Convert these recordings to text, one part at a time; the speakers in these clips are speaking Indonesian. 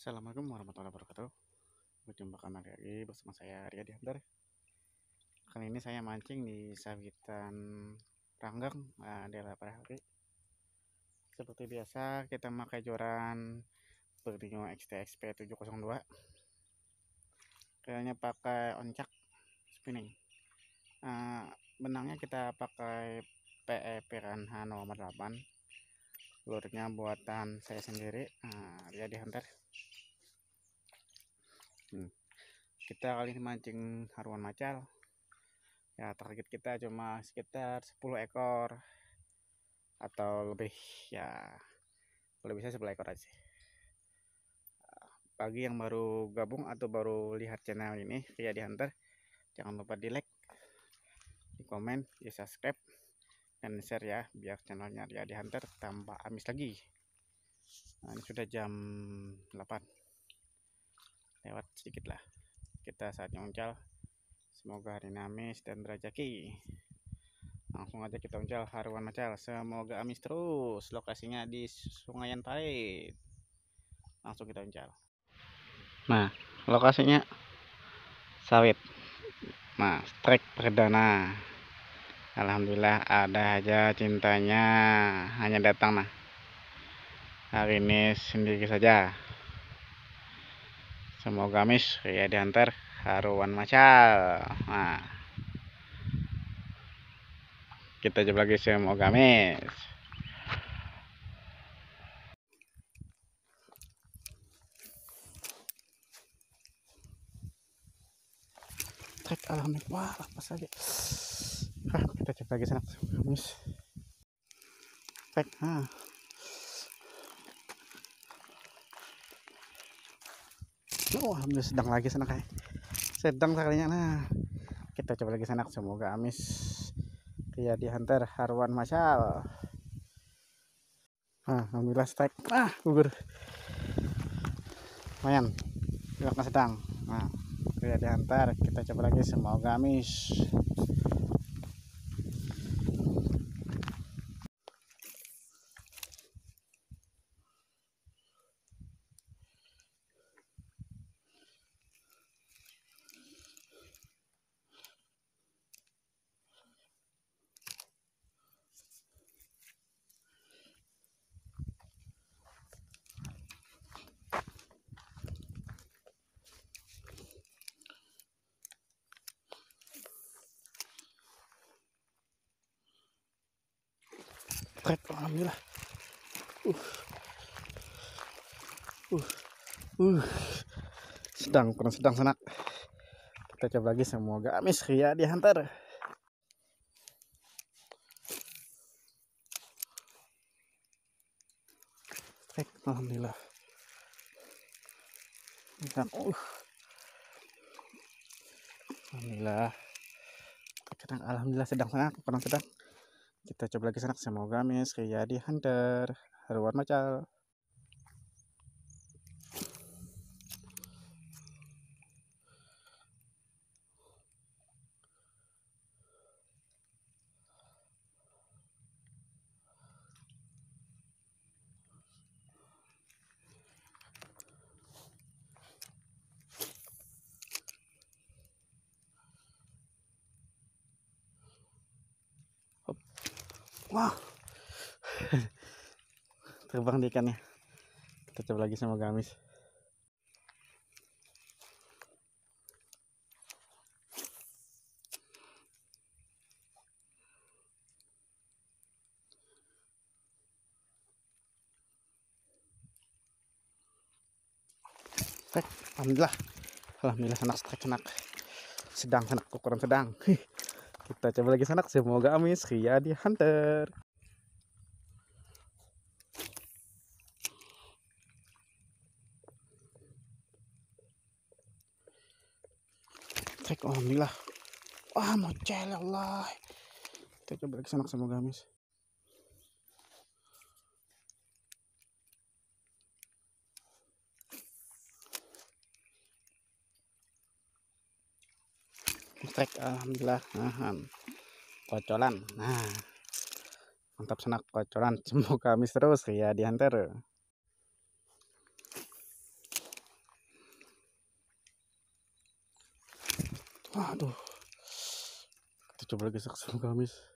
Assalamualaikum warahmatullahi wabarakatuh Berjumpa kembali lagi bersama saya Ria Dihantar Kali ini saya mancing di sabitan Ranggang uh, eh, daerah hari. Seperti biasa kita memakai joran Berdino XTXP 702 Kayaknya pakai oncak spinning uh, Benangnya kita pakai PE Piranha nomor 8 lurnya buatan saya sendiri nah, eh, dia dihantar hmm. kita kali ini mancing haruan macal ya target kita cuma sekitar 10 ekor atau lebih ya kalau bisa sebelah ekor aja bagi yang baru gabung atau baru lihat channel ini via di hunter jangan lupa di like di komen di subscribe dan share ya biar channelnya Ria di Hunter tambah amis lagi nah, ini sudah jam 8 lewat sedikit lah kita saatnya uncal semoga hari ini amis dan rezeki langsung aja kita uncal haruan macal semoga amis terus lokasinya di sungai yang Pahit langsung kita uncal nah lokasinya sawit nah strike perdana Alhamdulillah ada aja cintanya hanya datang nah hari ini sendiri saja semua gamis ya diantar haruan macal nah kita coba lagi semua gamis alamik, alhamdulillah apa saja ah, kita coba lagi sana gamis Cek ah Oh, sedang lagi senang kayak Sedang sekalinya nah. Kita coba lagi senang semoga amis. Dia dihantar haruan masal. Nah, alhamdulillah strike. Ah, gugur. Lumayan. kita sedang. Nah, dia dihantar. Kita coba lagi semoga amis. kampret alhamdulillah uh. uh uh uh sedang kurang sedang sana kita coba lagi semoga amis ria dihantar Rek, eh, alhamdulillah Bukan, uh. alhamdulillah sedang alhamdulillah sedang sangat kurang sedang kita coba lagi sanak semoga mis kayak di hunter haruan macal Wah. Wow. Terbang di ikannya. Kita coba lagi sama gamis. alhamdulillah. Alhamdulillah anak strike enak. Sedang enak ukuran sedang. Kita coba lagi sanak semoga amis Ria di hunter. Cek alhamdulillah. Oh, wah, mau Allah. Kita coba lagi sanak semoga amis. alhamdulillah nah, kocolan nah mantap senak kocolan semoga mis terus ya diantar waduh kita coba lagi saksam kamis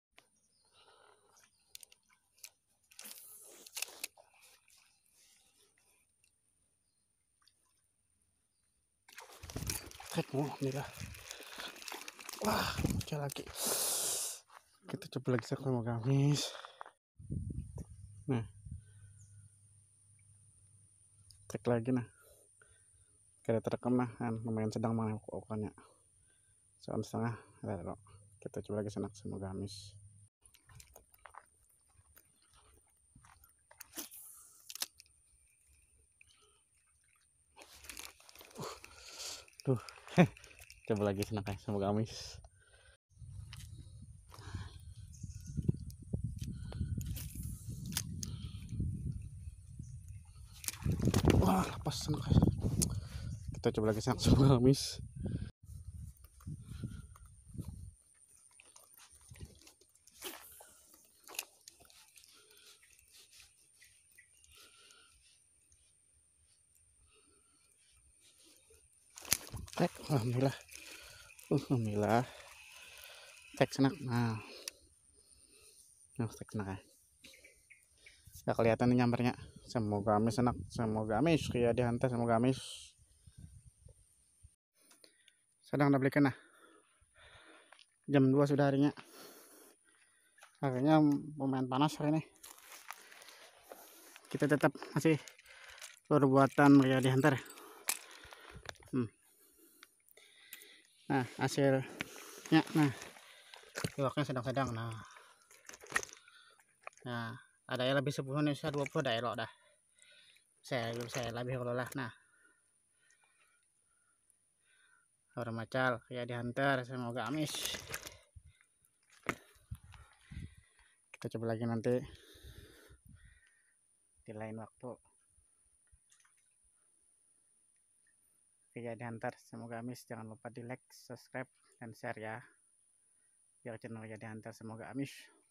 Trek mulu, alhamdulillah wah oke lagi kita coba lagi mau Kamis nah cek lagi nah kira terekam nah kan lumayan sedang mana pokoknya. soal setengah lalu kita coba lagi senak sama Kamis tuh Duh coba lagi senang semoga amis wah lepas senang kita coba lagi senang semoga amis eh, Alhamdulillah Alhamdulillah. Cek senak. Nah. Nah, cek senak ya. kelihatan nih nyampernya. Semoga amis senak, Semoga amis. Kaya dihantar. Semoga amis. Sedang udah belikan nah. Jam 2 sudah harinya. Akhirnya lumayan panas hari ini. Kita tetap masih perbuatan Ria dihantar. nah hasilnya nah iwaknya sedang-sedang nah nah ada yang lebih sepuluh nih saya dua puluh dah elok dah saya saya lebih kalau lah nah orang macal ya dihantar semoga amis kita coba lagi nanti di lain waktu kejadian hunter semoga amis jangan lupa di like subscribe dan share ya biar channel jadi hunter semoga amis